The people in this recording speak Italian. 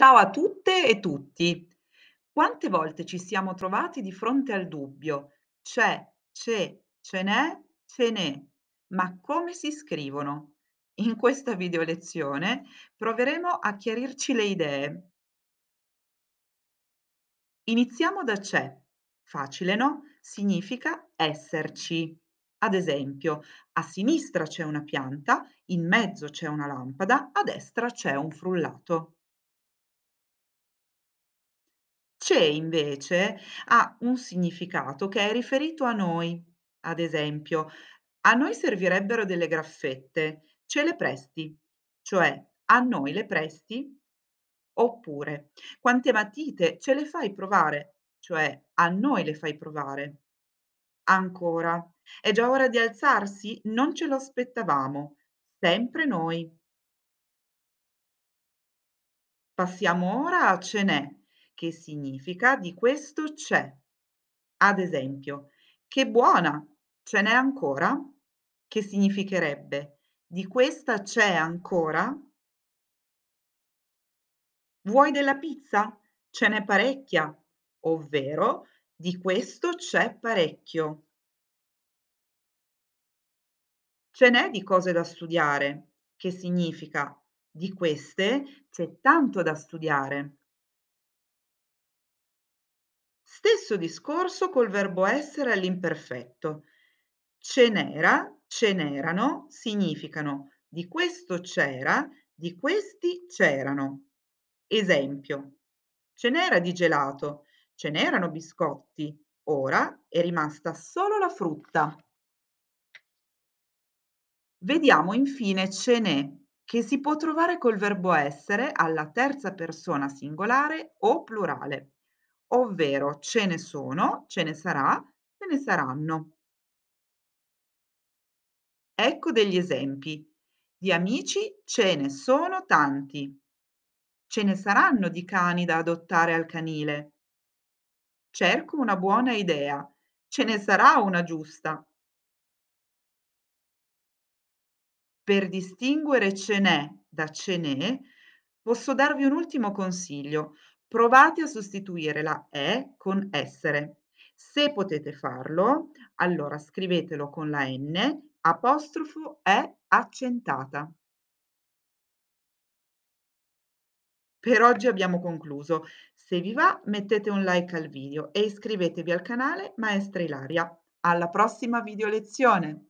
Ciao a tutte e tutti. Quante volte ci siamo trovati di fronte al dubbio c'è, c'è, ce n'è, ce n'è, ma come si scrivono? In questa video lezione proveremo a chiarirci le idee. Iniziamo da c'è. Facile, no? Significa esserci. Ad esempio, a sinistra c'è una pianta, in mezzo c'è una lampada, a destra c'è un frullato c'è invece ha un significato che è riferito a noi. Ad esempio, a noi servirebbero delle graffette, ce le presti, cioè a noi le presti oppure quante matite ce le fai provare, cioè a noi le fai provare. Ancora, è già ora di alzarsi, non ce lo aspettavamo, sempre noi. Passiamo ora a ce n'è che significa di questo c'è. Ad esempio, che buona, ce n'è ancora? Che significherebbe di questa c'è ancora? Vuoi della pizza? Ce n'è parecchia, ovvero di questo c'è parecchio. Ce n'è di cose da studiare, che significa di queste c'è tanto da studiare. Stesso discorso col verbo essere all'imperfetto. Ce n'era, ce n'erano significano di questo c'era, di questi c'erano. Esempio, ce n'era di gelato, ce n'erano biscotti, ora è rimasta solo la frutta. Vediamo infine ce n'è, che si può trovare col verbo essere alla terza persona singolare o plurale ovvero ce ne sono, ce ne sarà, ce ne saranno. Ecco degli esempi. Di amici ce ne sono tanti. Ce ne saranno di cani da adottare al canile. Cerco una buona idea. Ce ne sarà una giusta. Per distinguere ce n'è da ce n'è, posso darvi un ultimo consiglio. Provate a sostituire la E con essere. Se potete farlo, allora scrivetelo con la N, apostrofo E accentata. Per oggi abbiamo concluso. Se vi va, mettete un like al video e iscrivetevi al canale Maestra Ilaria. Alla prossima video lezione!